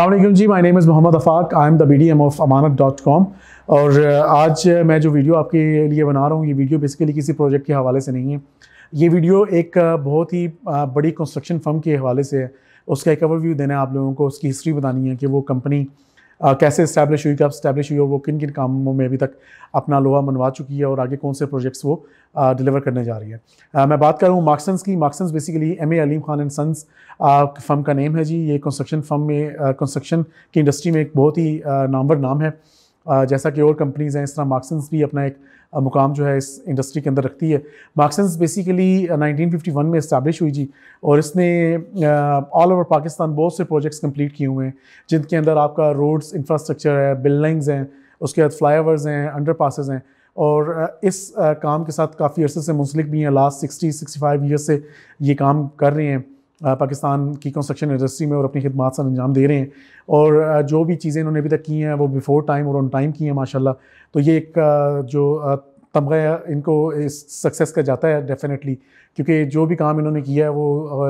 अलमेकम जी my name is Mohammad Afaq I am the B D M of Amanat dot com और uh, आज मैं जो वीडियो आपके लिए बना रहा हूँ ये वीडियो बेसिकली किसी प्रोजेक्ट के हवाले से नहीं है ये वीडियो एक uh, बहुत ही uh, बड़ी कंस्ट्रक्शन फर्म के हवाले से है उसका एक ओवरव्यू देना है आप लोगों को उसकी हिस्ट्री बतानी है कि वो कंपनी कैसे इस्टेब्लिश हुई कब इस्टेब्लिश हुई और वो किन किन कामों में अभी तक अपना लोहा मनवा चुकी है और आगे कौन से प्रोजेक्ट्स वो डिलीवर करने जा रही है आ, मैं बात कर रहा हूँ मार्क्सन्स की Marksons basically M A Aleem Khan and sons firm का नेम है जी ये कंस्ट्रक्शन फर्म में कंस्ट्रक्शन की इंडस्ट्री में एक बहुत ही नामवर नाम है जैसा कि और कंपनीज़ हैं इस तरह मार्क्सन्स भी अपना एक मुकाम जो है इस इंडस्ट्री के अंदर रखती है मार्क्सन्स बेसिकली 1951 में इस्टेब्लिश हुई जी और इसने ऑल ओवर पाकिस्तान बहुत से प्रोजेक्ट्स कंप्लीट किए हुए हैं जिनके अंदर आपका रोड्स इंफ्रास्ट्रक्चर है बिल्डिंग्स हैं उसके बाद ओवर्स हैं अंडर हैं और इस काम के साथ काफ़ी अर्से से मुंसलिक भी हैं last sixty sixty five years से ये काम कर रहे हैं पाकिस्तान की कंस्ट्रक्शन इंडस्ट्री में और अपनी खदमात सर अंजाम दे रहे हैं और जो भी चीज़ें इन्होंने अभी तक की हैं वो बिफ़ोर टाइम और ऑन टाइम की हैं माशाल्लाह तो ये एक जो तमगा इनको सक्सेस का जाता है डेफिनेटली क्योंकि जो भी काम इन्होंने किया है वो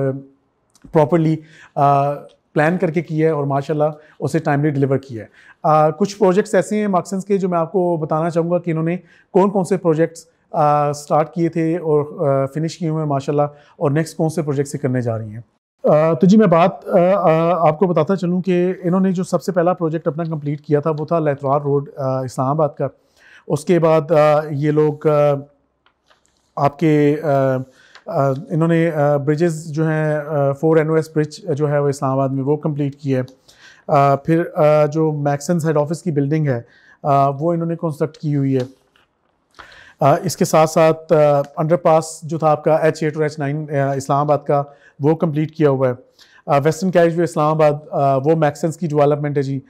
प्रॉपरली प्लान करके किया है और माशाल्लाह उसे टाइमली डिलीवर किया है आ, कुछ प्रोजेक्ट्स ऐसे हैं मार्क्सेंस के जो मैं आपको बताना चाहूँगा कि इन्होंने कौन कौन से प्रोजेक्ट्स स्टार्ट किए थे और फिनिश किए हुए हैं माशाल्लाह और नेक्स्ट कौन से प्रोजेक्ट से करने जा रही हैं तो जी मैं बात आ, आ, आपको बताता चलूँ कि इन्होंने जो सबसे पहला प्रोजेक्ट अपना कंप्लीट किया था वो था लेतवार रोड इस्लामाबाद का उसके बाद आ, ये लोग आपके इन्होंने ब्रिजेस जो हैं फोर एन ब्रिज जो है वो इस्लामाबाद में वो कम्प्लीट किया है फिर जो मैक्सन्स हेड ऑफिस की बिल्डिंग है वो इन्होंने कंस्ट्रक्ट की हुई है इसके साथ साथ अंडरपास जो था आपका एच एट और एच नाइन इस्लामाबाद का वो कंप्लीट किया हुआ है वेस्टर्न कैरिज वे इस्लामाबाद वो मैक्सेंस की डेवलपमेंट है जी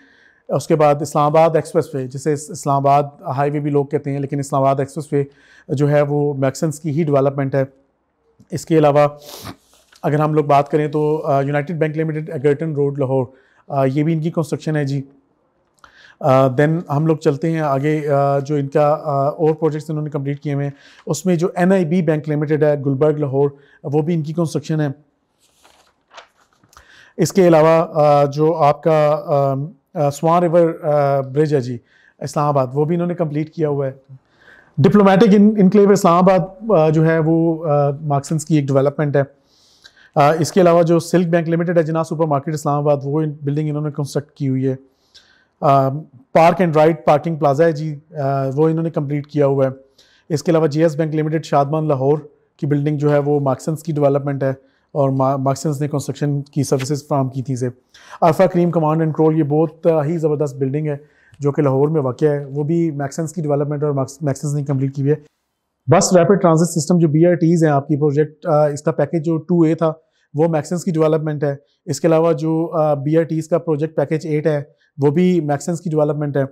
उसके बाद इस्लामाबाद एक्सप्रेस वे जिसे इस्लामाबाद हाईवे भी लोग कहते हैं लेकिन इस्लामाबाद एक्सप्रेस वे जो है वो मैक्सेंस की ही डेवलपमेंट है इसके अलावा अगर हम लोग बात करें तो United Bank Limited Egerton road Lahore ये भी इनकी कंस्ट्रक्शन है जी देन uh, हम लोग चलते हैं आगे uh, जो इनका uh, और प्रोजेक्ट्स इन्होंने कंप्लीट किए हुए हैं उसमें जो एन बैंक लिमिटेड है गुलबर्ग लाहौर वो भी इनकी कंस्ट्रक्शन है इसके अलावा जो आपका स्वां रिवर ब्रिज है जी इस्लामाबाद वो भी इन्होंने कंप्लीट किया हुआ है डिप्लोमेटिक इन इनक्लेव इस्लामाबाद जो है वो मार्क्सन्स की एक डेवलपमेंट है इसके अलावा जो सिल्क बैंक लिमिटेड है जिना सुपर मार्केट इस्लामाबाद वो बिल्डिंग इन्होंने कंस्ट्रक्ट की हुई है park and ride parking plaza है जी आ, uh, वो इन्होंने कंप्लीट किया हुआ है इसके अलावा जी बैंक लिमिटेड शादमान लाहौर की बिल्डिंग जो है वो मार्क्सेंस की डेवलपमेंट है और मार्क्सेंस ने कंस्ट्रक्शन की सर्विसेज फ्राहम की थी से Arfa Karim command and control ये बहुत uh, ही ज़बरदस्त बिल्डिंग है जो कि लाहौर में वाक़ है वो भी मैक्सेंस की डेवलपमेंट और मैक्सेंस ने कंप्लीट की हुई है बस रैपिड ट्रांजिट सिस्टम जो बी आर टीज़ हैं आपकी प्रोजेक्ट uh, इसका पैकेज जो टू ए था वो मैक्सेंस की डेवलपमेंट है इसके अलावा जो बी आर टीज़ का प्रोजेक्ट पैकेज एट है वो भी मैक्सेंस की डेवलपमेंट है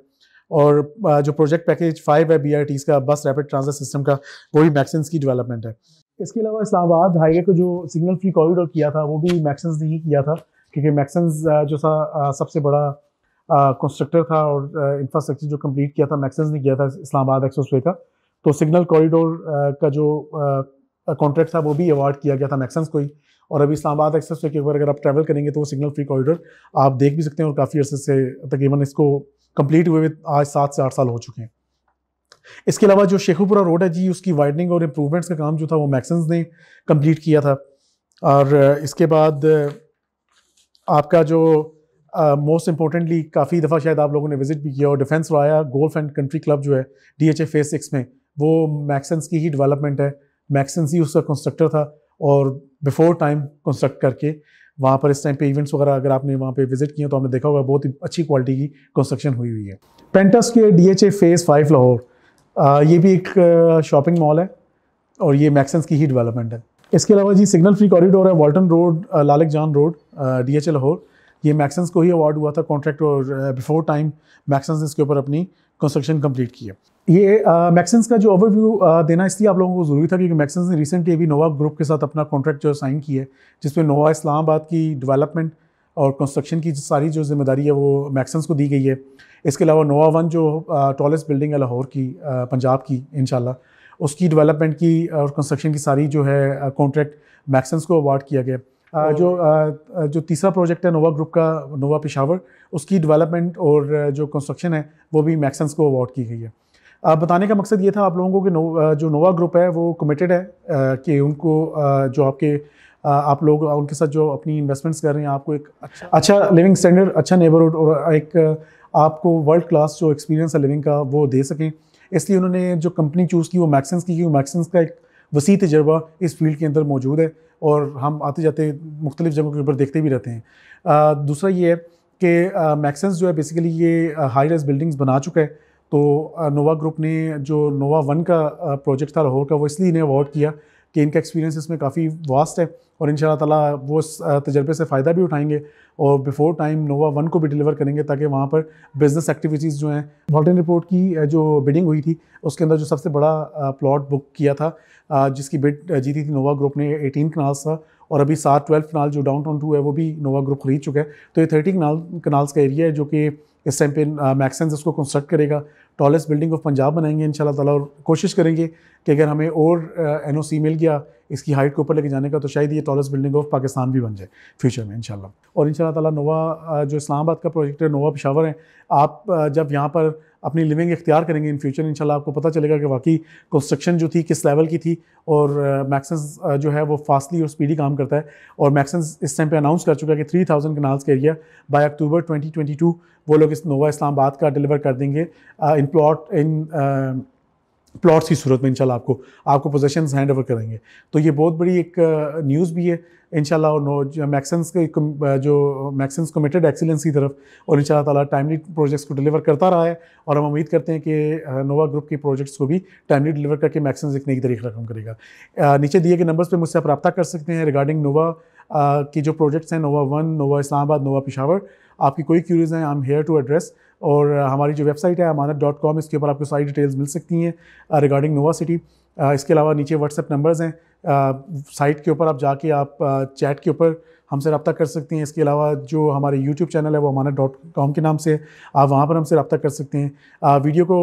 और जो प्रोजेक्ट पैकेज फाइव है बी का बस रैपिड ट्रांसफर सिस्टम का वो भी मैक्सेंस की डेवलपमेंट है इसके अलावा इस्लामाबाद हाईवे को जो सिग्नल फ्री कॉरिडोर किया था वो भी मैक्सेंस ने ही किया था क्योंकि मैक्सेंस जो सा सबसे बड़ा कंस्ट्रक्टर था और इंफ्रास्ट्रक्चर जो कंप्लीट किया था मैक्सेंस ने किया था इस्लामाबाद एक्सप्रेस का तो सिग्नल कॉरिडोर का जो कॉन्ट्रैक्ट था वो भी अवार्ड किया गया था मैक्सेंस को ही और अभी इस्लामाबाद एक्सप्रेस वे के ऊपर अगर आप ट्रैवल करेंगे तो वो सिग्नल फ्री कॉरिडोर आप देख भी सकते हैं और काफ़ी अर्से से तकरीबन इसको कंप्लीट हुए हुए आज सात से आठ साल हो चुके हैं इसके अलावा जो शेखुपुरा रोड है जी उसकी वाइडनिंग और इम्प्रूवमेंट्स का काम जो था वो मैक्सन्स ने कम्प्लीट किया था और इसके बाद आपका जो मोस्ट इम्पोर्टेंटली काफ़ी दफ़ा शायद आप लोगों ने विजिट भी किया और डिफेंस वाया गोल्फ एंड कंट्री क्लब जो है D H A phase six में वो मैक्सन्स की ही डेवलपमेंट है मैक्सेंस ही उसका कंस्ट्रक्टर था और बिफोर टाइम कंस्ट्रक्ट करके वहाँ पर इस टाइम पे इवेंट्स वगैरह अगर आपने वहाँ पे विजिट किया तो आपने देखा होगा बहुत ही अच्छी क्वालिटी की कंस्ट्रक्शन हुई हुई है पेंटस के D H A phase five Lahore ये भी एक शॉपिंग मॉल है और ये मैक्सेंस की ही डेवलपमेंट है इसके अलावा जी सिग्नल फ्री कॉरिडोर है वॉल्टन road Lalak Jan road D H A Lahore ये मैक्सेंस को ही अवार्ड हुआ था कॉन्ट्रैक्ट और बिफोर टाइम मैक्सेंस ने इसके ऊपर अपनी कंस्ट्रक्शन कम्प्लीट की है ये मैक्सेंस का जो ओवरव्यू देना इसलिए आप लोगों को ज़रूरी था क्योंकि मैक्सेंस ने रिसेंटली अभी नोवा ग्रुप के साथ अपना कॉन्ट्रैक्ट जो है साइन किया है जिसमें नोवा इस्लामाबाद की डेवलपमेंट और कंस्ट्रक्शन की सारी जो जिम्मेदारी है वो मैक्सेंस को दी गई है इसके अलावा नोवा वन जो टॉलेस्ट बिल्डिंग है लाहौर की पंजाब की इन उसकी डेवलपमेंट की और कंस्ट्रक्शन की सारी जो है कॉन्ट्रैक्ट मैक्सेंस को अवार्ड किया गया जो जो तीसरा प्रोजेक्ट है नोवा ग्रुप का नोवा पिशावर उसकी डेवलपमेंट और जो कंस्ट्रक्शन है वो भी मैक्सेंस को अवार्ड की गई है बताने का मकसद ये था आप लोगों को कि नो, जो नोवा ग्रुप है वो कमिटेड है कि उनको जो आपके आप लोग उनके साथ जो अपनी इन्वेस्टमेंट्स कर रहे हैं आपको एक अच्छा अच्छा लिविंग स्टैंडर्ड अच्छा नेबरहुड और एक आपको वर्ल्ड क्लास जो एक्सपीरियंस है लिविंग का वो दे सकें इसलिए उन्होंने जो कंपनी चूज़ की वो मैक्सेंस की क्योंकि मैक्सेंस का एक वसी तजर्बा इस फील्ड के अंदर मौजूद है और हम आते जाते मुख्तलिफ जगहों के ऊपर देखते भी रहते हैं आ, दूसरा ये है कि मैक्सेंस जो है बेसिकली ये हाई रेस बिल्डिंग्स बना चुका है तो नोवा ग्रुप ने जो नोवा वन का प्रोजेक्ट था लाहौर का वो इसलिए इन्हें अवॉर्ड किया कि इनका एक्सपीरियंस इसमें काफ़ी वास्ट है और इन ताला वो इस तजर्बे से फ़ायदा भी उठाएंगे और बिफोर टाइम नोवा वन को भी डिलीवर करेंगे ताकि वहाँ पर बिज़नेस एक्टिविटीज़ जो हैं वॉल्टन रिपोर्ट की जो बिडिंग हुई थी उसके अंदर जो सबसे बड़ा प्लॉट बुक किया था जिसकी बिड जीती थी नोवा ग्रुप ने एटीन कनाल्स था और अभी सात ट्वेल्व कनाल जो डाउन टाउन टू है वो भी नोवा ग्रुप खरीद चुका है तो ये थर्टी कनाल कनाल्स का एरिया है जो कि इस टाइम पे मैक्सेंस इसको कंस्ट्रक्ट करेगा टॉलेस्ट बिल्डिंग ऑफ पंजाब बनाएंगे इन ताला और कोशिश करेंगे कि अगर हमें और एन ओ सी मिल गया इसकी हाइट के ऊपर लेके जाने का तो शायद ये टॉलेस्ट बिल्डिंग ऑफ पाकिस्तान भी बन जाए फ्यूचर में इन और इन ताला नोवा जो इस्लामाबाद का प्रोजेक्ट है नोवा पेशावर है आप जब यहाँ पर अपनी लिविंग इख्तियार करेंगे इन फ्यूचर इन आपको पता चलेगा कि वाकई कंस्ट्रक्शन जो थी किस लेवल की थी और मैक्सन्स जो है वो फास्टली और स्पीडी काम करता है और मैक्सेंस इस टाइम पे अनाउंस कर चुका है कि थ्री थाउजेंड कनाल्स के area by October twenty twenty two वो लोग इस नोवा इस्लामाबाद का डिलीवर कर देंगे इन प्लॉट इन प्लॉट्स की सूरत में इंशाल्लाह आपको आपको पोजेशन हैंड ओवर करेंगे तो ये बहुत बड़ी एक न्यूज़ भी है इंशाल्लाह और नो के जो मैक्सेंस कमिटेड एक्सीलेंस की तरफ और इन ताला टाइमली प्रोजेक्ट्स को डिलीवर करता रहा है और हम उम्मीद करते हैं कि नोवा ग्रुप के प्रोजेक्ट्स को भी टाइमली डिलीवर करके मैक्सेंस एक नई तरीके रकम करेगा नीचे दिए गए नंबर्स पर मुझसे आप रब्ता कर सकते हैं रिगार्डिंग नोवा की जो प्रोजेक्ट्स हैं Nova one Nova Islamabad Nova Peshawar आपकी कोई क्यूरीज हैं I am here to address और हमारी जो वेबसाइट है अमानत डॉट कॉम इसके ऊपर आपको सारी डिटेल्स मिल सकती हैं रिगार्डिंग नोवा सिटी इसके अलावा नीचे व्हाट्सएप नंबर्स हैं साइट के ऊपर आप जाके आप चैट के ऊपर हमसे रब्ता कर सकती हैं इसके अलावा जो हमारे यूट्यूब चैनल है वो अमानत डॉट कॉम के नाम से आप वहाँ पर हमसे रब्ता कर सकते हैं वीडियो को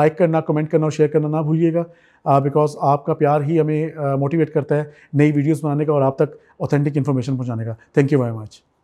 लाइक करना कमेंट करना और शेयर करना ना भूलिएगा बिकॉज आपका प्यार ही हमें मोटिवेट करता है नई वीडियोज़ बनाने का और आप तक ऑथेंटिक इन्फॉर्मेशन पहुँचाने का थैंक यू वेरी मच